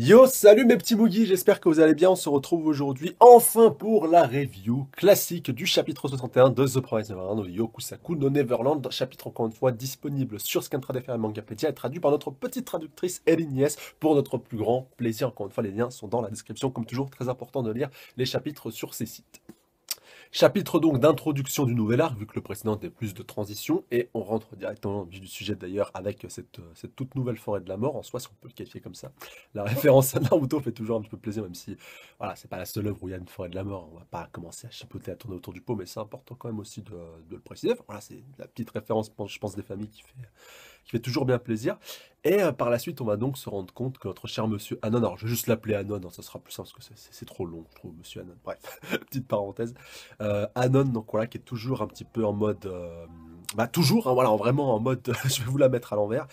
Yo, salut mes petits boogies, j'espère que vous allez bien. On se retrouve aujourd'hui enfin pour la review classique du chapitre 61 de The Province of de Yokusaku no Neverland. Chapitre encore une fois disponible sur Scantrad.fr et Mangapédia et traduit par notre petite traductrice Eline Yes pour notre plus grand plaisir. Encore une fois, les liens sont dans la description. Comme toujours, très important de lire les chapitres sur ces sites. Chapitre donc d'introduction du nouvel arc, vu que le précédent était plus de transition, et on rentre directement du sujet d'ailleurs avec euh, cette, toute nouvelle forêt de la mort, en soi si on peut le qualifier comme ça. La référence à Naruto fait toujours un petit peu plaisir, même si voilà, c'est pas la seule œuvre où il y a une forêt de la mort, on va pas commencer à chapoter à tourner autour du pot, mais c'est important quand même aussi de, le préciser. voilà, c'est la petite référence, je pense, des familles qui fait qui fait toujours bien plaisir. Et euh, par la suite, on va donc se rendre compte que notre cher monsieur Anon, alors je vais juste l'appeler Anon, hein, ça sera plus simple parce que c'est trop long, je trouve, monsieur Anon. Bref, petite parenthèse. Euh, Anon, donc voilà, qui est toujours un petit peu en mode. Euh, bah, toujours, hein, voilà, vraiment en mode. je vais vous la mettre à l'envers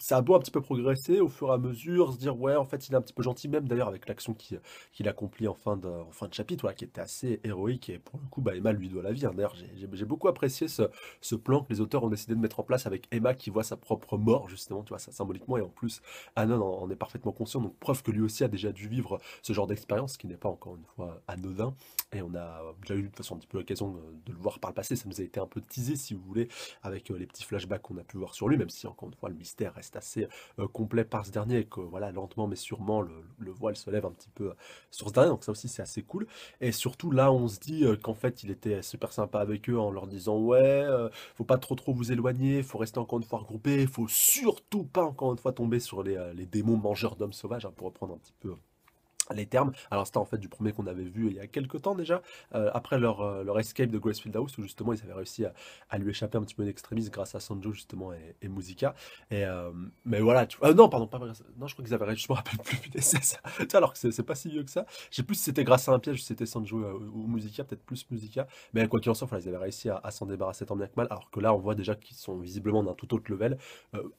ça a beau un petit peu progresser au fur et à mesure, se dire ouais, en fait, il est un petit peu gentil, même d'ailleurs avec l'action qu'il accomplit en fin, de, en fin de chapitre, qui était assez héroïque et pour le coup, bah, Emma lui doit la vie. Hein. D'ailleurs, j'ai beaucoup apprécié ce, ce, plan que les auteurs ont décidé de mettre en place avec Emma qui voit sa propre mort, justement, tu vois, ça symboliquement, et en plus, Anon en, est parfaitement conscient, donc preuve que lui aussi a déjà dû vivre ce genre d'expérience qui n'est pas encore une fois anodin. Et on a déjà eu de toute façon un petit peu l'occasion de le voir par le passé, ça nous a été un peu teasé, si vous voulez, avec euh, les petits flashbacks qu'on a pu voir sur lui, même si encore une fois, le mystère reste assez euh, complet par ce dernier, que voilà, lentement mais sûrement, le, voile se lève un petit peu euh, sur ce dernier, donc ça aussi c'est assez cool. Et surtout là, on se dit euh, qu'en fait, il était super sympa avec eux en leur disant ouais, faut pas trop trop vous éloigner, faut rester encore une fois regroupé, faut surtout pas encore une fois tomber sur les, démons mangeurs d'hommes sauvages, hein, pour reprendre un petit peu les termes. Alors c'était en fait du premier qu'on avait vu il y a quelques temps déjà, euh, après leur, euh, leur, escape de Gracefield House, où justement ils avaient réussi à, lui échapper un petit peu d'extrémisme grâce à Sanjo justement et, Musica. Et, euh, mais voilà, tu... non pardon, pas non je crois qu'ils avaient, je me rappelle plus, c'est ça, alors que c'est pas si vieux que ça. Je sais plus si c'était grâce à un piège, si c'était Sanjo ou, Musica, peut-être plus Musica, mais quoi qu'il en soit, ils avaient réussi à, s'en débarrasser tant bien que mal, alors que là on voit déjà qu'ils sont visiblement d'un tout autre level,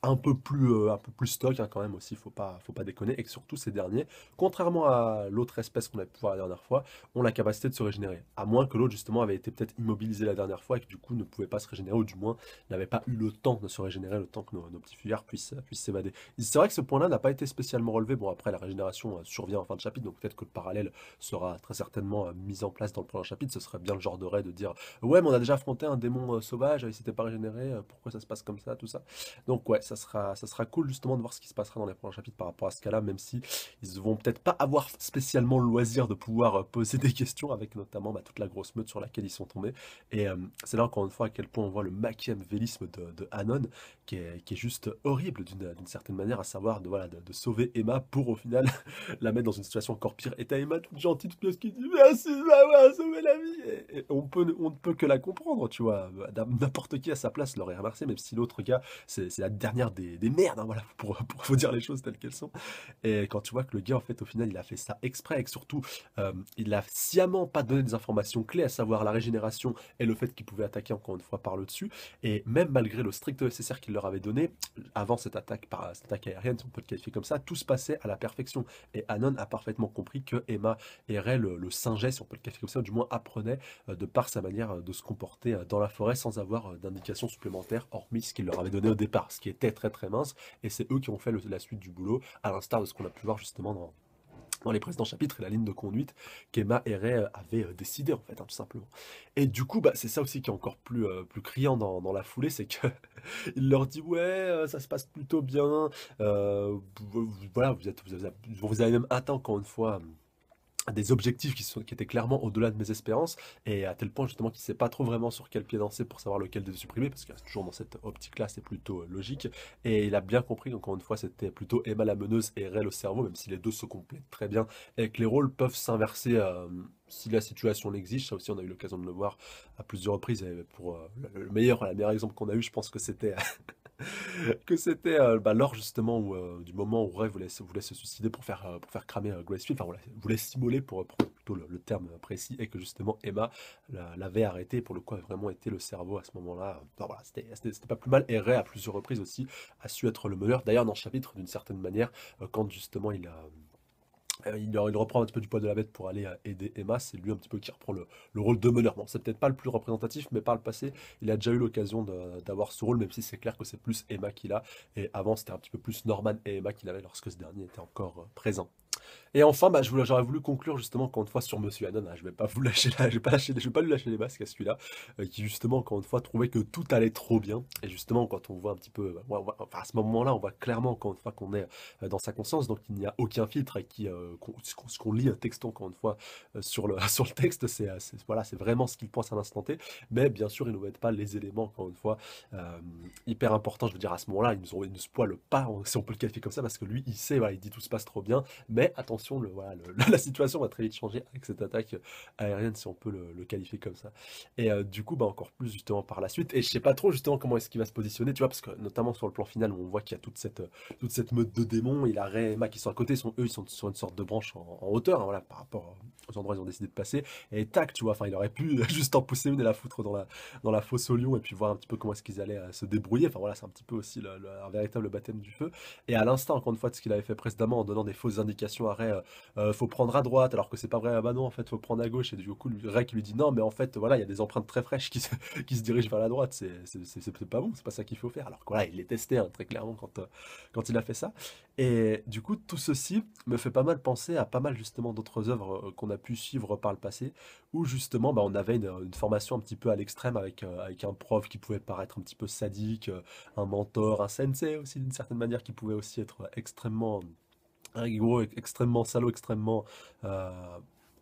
un peu plus un peu plus stock hein, quand même aussi, faut pas, faut pas déconner, et que surtout ces derniers, contrairement à l'autre espèce qu'on avait pu voir la dernière fois, ont la capacité de se régénérer. À moins que l'autre, justement, avait été peut-être immobilisé la dernière fois et que du coup ne pouvait pas se régénérer, ou du moins n'avait pas eu le temps de se régénérer, le temps que nos, petits fuyards puissent euh, s'évader. C'est vrai que ce point-là n'a pas été spécialement relevé. Bon, après, la régénération euh, survient en fin de chapitre, donc peut-être que le parallèle sera très certainement euh, mis en place dans le prochain chapitre. Ce serait bien le genre de raid de dire Ouais, mais on a déjà affronté un démon sauvage, il s'était pas régénéré, pourquoi ça se passe comme ça, tout ça. Donc, ouais, ça sera, ça sera cool justement de voir ce qui se passera dans les prochains chapitres par rapport à ce cas-là, même si ils vont peut-être pas avoir spécialement le loisir de pouvoir euh, poser des questions avec notamment bah, toute la grosse meute sur laquelle ils sont tombés. Et euh, c'est là encore une fois à quel point on voit le machiavélisme de, de Hanon, qui est, juste horrible d'une certaine manière, à savoir de, voilà, de, sauver Emma pour au final la mettre dans une situation encore pire. Et t'as Emma toute gentille, tout ce qui dit merci à sauver la vie. Et, on, peut, on ne peut que la comprendre, tu vois. N'importe qui à sa place l'aurait remercié, même si l'autre gars, c'est la dernière des, merdes, hein, voilà, pour, pour vous dire les choses telles qu'elles sont. Et quand tu vois que le gars, en fait, au final, il a fait ça exprès et que surtout, euh, il a sciemment pas donné des informations clés, à savoir la régénération et le fait qu'il pouvait attaquer encore une fois par le dessus. Et même malgré le strict SSR qu'il leur avait donné, avant cette attaque, par, cette attaque aérienne, si on peut le qualifier comme ça, tout se passait à la perfection. Et Anon a parfaitement compris que Emma et ray le singe si on peut le qualifier comme ça, du moins apprenait euh, de par sa manière euh, de se comporter dans la forêt sans avoir d'indications supplémentaires, hormis ce qu'il leur avait donné au départ, ce qui était très très mince. Et c'est eux qui ont fait le, la suite du boulot, à l'instar de ce qu'on a pu voir justement dans, dans les précédents chapitres et la ligne de conduite qu'Emma et Ray euh, avaient euh, décidé en fait, hein, tout simplement. Et du coup, bah, c'est ça aussi qui est encore plus, euh, plus criant dans, la foulée, c'est qu'il leur dit ouais, ça se passe plutôt bien, voilà, vous, êtes, vous, vous avez même atteint encore une fois des objectifs qui, étaient clairement au-delà de mes espérances, et à tel point justement qu'il ne sait pas trop vraiment sur quel pied danser pour savoir lequel de supprimer, parce que toujours dans cette optique-là, c'est plutôt euh, logique, et il a bien compris, encore une fois, c'était plutôt Emma la meneuse et Ray le cerveau, même si les deux se complètent très bien, et que les rôles peuvent s'inverser euh, si la situation l'exige, ça aussi on a eu l'occasion de le voir à plusieurs reprises, et pour euh, le meilleur, le meilleur exemple qu'on a eu, je pense que c'était que c'était euh, bah, l'or justement euh, du moment où Ray voulait, se suicider pour faire, euh, pour faire cramer Gracefield, enfin voulait s'immoler pour, plutôt le, terme précis, et que justement Emma l'avait arrêté, pour le coup vraiment été le cerveau à ce moment-là. voilà, c'était pas plus mal, et Ray à plusieurs reprises aussi a su être le meneur, d'ailleurs dans le chapitre d'une certaine manière, quand justement il a... Euh, euh, il, reprend un petit peu du poids de la bête pour aller euh, aider Emma. C'est lui un petit peu qui reprend le, rôle de meneur. Bon, c'est peut-être pas le plus représentatif, mais par le passé, il a déjà eu l'occasion d'avoir ce rôle, même si c'est clair que c'est plus Emma qu'il a. Et avant, c'était un petit peu plus Norman et Emma qu'il avait lorsque ce dernier était encore présent. Et enfin, bah, j'aurais voulu conclure justement encore une fois sur Monsieur Hanon. Ah, je vais pas vous lâcher là, je vais pas lâcher, je vais pas lui lâcher les basques à celui-là, euh, qui justement encore une fois trouvait que tout allait trop bien. Et justement, quand on voit un petit peu, euh, enfin, à ce moment-là, on voit clairement encore une fois qu'on est euh, dans sa conscience, donc il n'y a aucun filtre et qui ce qu'on lit texte encore une fois sur le sur le texte, c'est voilà, c'est vraiment ce qu'il pense à l'instant T. Mais bien sûr, il ne met pas les éléments encore une fois hyper importants. Je veux dire à ce moment-là, ils ne se ils spoilent pas, si on peut le qualifier comme ça, parce que lui, il sait, il dit tout se passe trop bien, mais attention, le, voilà, la situation va très vite changer avec cette attaque euh, aérienne, si on peut le, qualifier comme ça. Et euh, du coup, bah, encore plus justement par la suite. Et je sais pas trop justement comment est-ce qu'il va se positionner, tu vois, parce que notamment sur le plan final, on voit qu'il y a toute cette, euh, meute de démons, il a Ray et qui sont à côté, sont, eux, ils sont sur une sorte de branche en, hauteur, hein, voilà, par rapport aux endroits où ils ont décidé de passer. Et tac, tu vois, enfin, il aurait pu juste en pousser une et la foutre dans la, fosse au lion et puis voir un petit peu comment est-ce qu'ils allaient se débrouiller. Enfin voilà, c'est un petit peu aussi un véritable baptême du feu. Et à l'instant, encore une fois, de ce qu'il avait fait précédemment en donnant des fausses indications il euh, euh, faut prendre à droite, alors que c'est pas vrai, à ah bah en fait, faut prendre à gauche. Et du coup, Ray qui lui dit non, mais en fait, voilà, il y a des empreintes très fraîches qui se, dirigent vers la droite, c'est pas bon, c'est pas ça qu'il faut faire. Alors que voilà, il est testé hein, très clairement quand, euh, quand il a fait ça. Et du coup, tout ceci me fait pas mal penser à pas mal justement d'autres œuvres qu'on a pu suivre par le passé, où justement, bah, on avait une, formation un petit peu à l'extrême avec, avec un prof qui pouvait paraître un petit peu sadique, un mentor, un sensei aussi d'une certaine manière qui pouvait aussi être extrêmement un extrêmement salaud, extrêmement euh,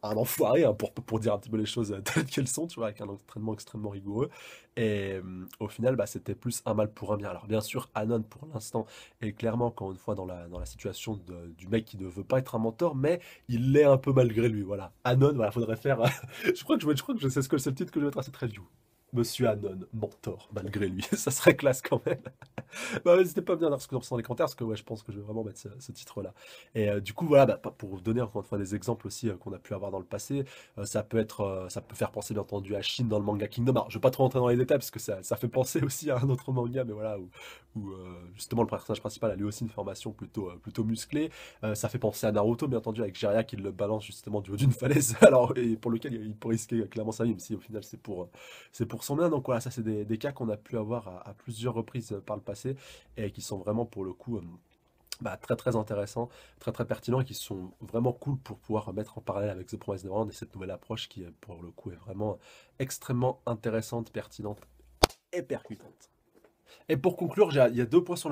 un enfoiré, hein, pour, pour dire un petit peu les choses euh, telles qu'elles sont, tu vois, avec un entraînement extrêmement rigoureux. Et euh, au final, bah, c'était plus un mal pour un bien. Alors bien sûr, Anon, pour l'instant, est clairement, encore une fois, dans la, dans la situation du mec qui ne veut pas être un mentor, mais il l'est un peu malgré lui, voilà. Anon, voilà, faudrait faire... je, crois que je, que je sais ce que c'est le titre que je vais mettre à ah, cette review. Monsieur Anon, mentor, malgré lui. ça serait classe quand même. bah, N'hésitez pas à me que dans les commentaires, parce que ouais, je pense que je vais vraiment mettre ce, titre-là. Et euh, du coup, voilà, bah, pour vous donner encore une fois des exemples aussi euh, qu'on a pu avoir dans le passé, euh, ça peut être, ça peut faire penser bien entendu à Shin dans le manga Kingdom. Hearts, je ne vais pas trop rentrer dans les détails, parce que ça, fait penser aussi à un autre manga, mais voilà, où, justement le personnage principal a lui aussi une formation plutôt, plutôt musclée. ça fait penser à Naruto, bien entendu, avec Jiraiya qui le balance justement du haut d'une falaise, alors, et pour lequel il, peut risquer clairement sa vie, même si au final c'est pour, c'est pour donc voilà, ça c'est des, cas qu'on a pu avoir à, plusieurs reprises euh, par le passé et qui sont vraiment pour le coup euh, bah, très très intéressants, très très pertinents et qui sont vraiment cool pour pouvoir mettre en parallèle avec The Promise Neverland et cette nouvelle approche qui euh, pour le coup est vraiment extrêmement intéressante, pertinente et percutante. Et pour conclure, il y a deux points sur,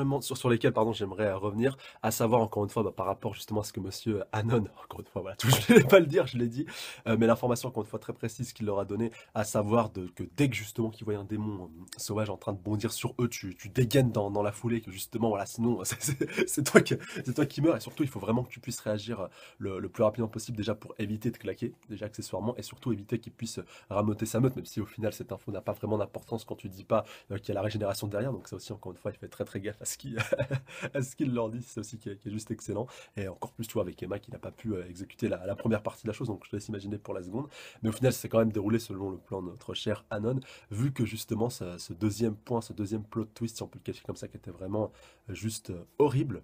lesquels j'aimerais euh, revenir, à savoir encore une fois bah, par rapport justement à ce que monsieur euh, Anon, encore une fois, voilà, je ne vais pas le dire, je l'ai dit, euh, mais l'information encore une fois très précise qu'il leur a donnée, à savoir que dès que justement qu'ils voient un démon sauvage en train de bondir sur eux, tu, dégaines dans, la foulée, que justement, voilà, sinon c'est toi, qui, meurs, et surtout il faut vraiment que tu puisses réagir le, plus rapidement possible déjà pour éviter de claquer, déjà accessoirement, et surtout éviter qu'il puisse ramoter sa meute, même si au final cette info n'a pas vraiment d'importance quand tu dis pas qu'il y a la régénération derrière donc ça aussi, encore une fois, il fait très très gaffe à ce qu'il leur dit. C'est aussi qui est, juste excellent. Et encore plus, tu vois, avec Emma qui n'a pas pu euh, exécuter la, première partie de la chose. Donc je te laisse imaginer pour la seconde. Mais au final, ça s'est quand même déroulé selon le plan de notre cher Anon, vu que justement, ce deuxième point, ce deuxième plot twist, si on peut le cacher comme ça, qui était vraiment euh, juste euh, horrible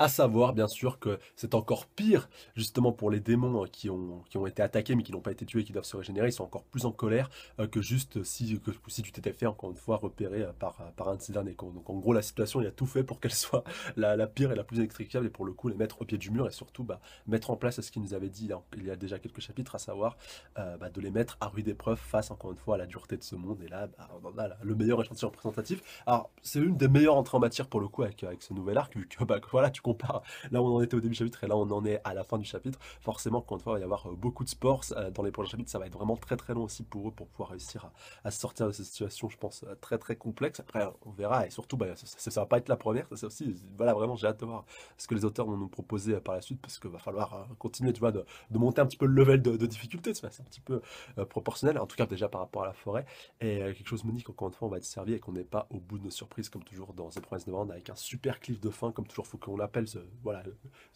à savoir, bien sûr, que c'est encore pire, justement, pour les démons hein, qui ont, qui ont été attaqués mais qui n'ont pas été tués qui doivent se régénérer. Ils sont encore plus en colère euh, que juste si, que, si tu t'étais fait, encore une fois, repéré euh, par, euh, par un de ces derniers. Donc, en gros, la situation, il a tout fait pour qu'elle soit la, pire et la plus inextricable et pour le coup, les mettre au pied du mur et surtout bah, mettre en place ce qu'il nous avait dit il y a, déjà quelques chapitres, à savoir bah, de les mettre à rude épreuve face, encore une fois, à la dureté de ce monde. Et là, bah, on a le meilleur échantillon représentatif. Alors, c'est une des meilleures entrées en matière pour le coup avec, ce nouvel arc, vu que bah, voilà, tu part là où on en était au début du chapitre et là on en est à la fin du chapitre, forcément, quand il va y avoir euh, beaucoup de sports euh, dans les prochains chapitres, ça va être vraiment très très long aussi pour eux pour pouvoir réussir à, sortir de cette situation, je pense, euh, très très complexe. Après, on verra et surtout, bah, ça, ça, va pas être la première, ça aussi, voilà, vraiment, j'ai hâte de voir ce que les auteurs vont nous proposer par la suite parce qu'il va falloir continuer, tu vois, de, monter un petit peu le level de, de difficulté, c'est un petit peu proportionnel, en tout cas déjà par rapport à la forêt. Et quelque chose me dit qu'encore une fois, on va être servi et qu'on n'est pas au bout de nos surprises comme toujours dans The Province de vendre avec un super cliff de fin, comme toujours, faut qu'on l'appelle the, voilà,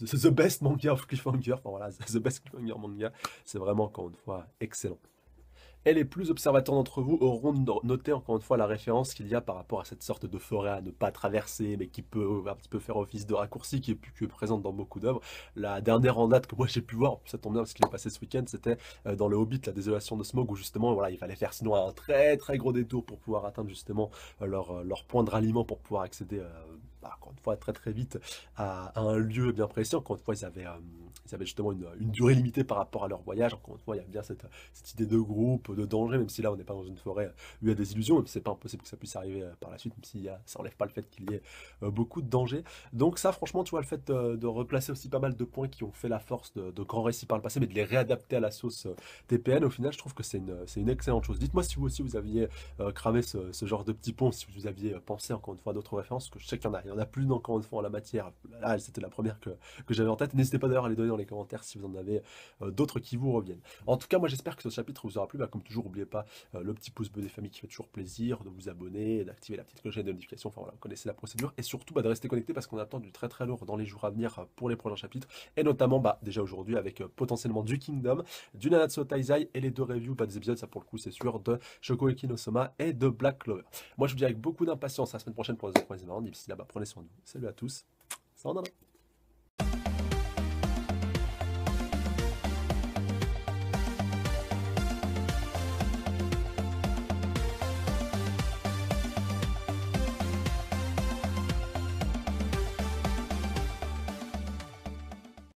the, Best Manga of Cliffhanger. voilà, The Best Cliffhanger C'est vraiment, encore une fois, excellent. Et les plus observateurs d'entre vous auront noté encore une fois la référence qu'il y a par rapport à cette sorte de forêt à ne pas traverser, mais qui peut un petit peu faire office de raccourci, qui est, plus que présente dans beaucoup d'œuvres. La dernière en date que moi j'ai pu voir, ça tombe bien parce qu'il est passé ce week-end, c'était euh, dans le Hobbit, la désolation de Smog, où justement voilà, il fallait faire sinon un très très gros détour pour pouvoir atteindre justement euh, leur, euh, leur point de ralliement pour pouvoir accéder à bah, encore une fois, très très vite à, un lieu bien précis. Encore une fois, ils avaient, euh, justement une, durée limitée par rapport à leur voyage. Encore une fois, il y a bien cette, idée de groupe, de danger, même si là, on n'est pas dans une forêt où il y a des illusions, même c'est pas impossible que ça puisse arriver euh, par la suite, même si a, euh, ça enlève pas le fait qu'il y ait beaucoup de dangers. Donc ça, franchement, tu vois, le fait de, replacer aussi pas mal de points qui ont fait la force de, grands récits par le passé, mais de les réadapter à la sauce TPN, au final, je trouve que c'est une, excellente chose. Dites-moi si vous aussi, vous aviez cramé ce, genre de petits ponts, si vous aviez pensé, encore une fois, à d'autres références, que chacun sais qu'il a on a plus encore une fois en la matière. Là, c'était la première que, j'avais en tête. N'hésitez pas d'ailleurs à les donner dans les commentaires si vous en avez euh, d'autres qui vous reviennent. En tout cas, moi j'espère que ce chapitre vous aura plu. Bah, comme toujours, n'oubliez pas euh, le petit pouce bleu des familles qui fait toujours plaisir, de vous abonner, d'activer la petite cloche de notification. Enfin voilà, vous connaissez la procédure. Et surtout, bah, de rester connecté parce qu'on attend du très très lourd dans les jours à venir euh, pour les prochains chapitres. Et notamment, bah, déjà aujourd'hui, avec potentiellement du Kingdom, du Nanatsu Taizai et les deux reviews, bah, des épisodes, ça pour le coup c'est sûr, de Shoko Ekinosoma et de Black Clover. Moi je vous dis avec beaucoup d'impatience à la semaine prochaine pour les autres prenez soin de vous. Salut à tous. Ça